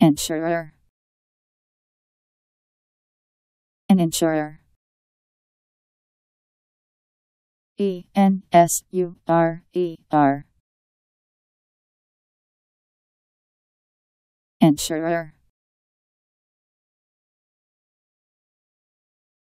Insurer. An insurer. E N S U R E R. Insurer.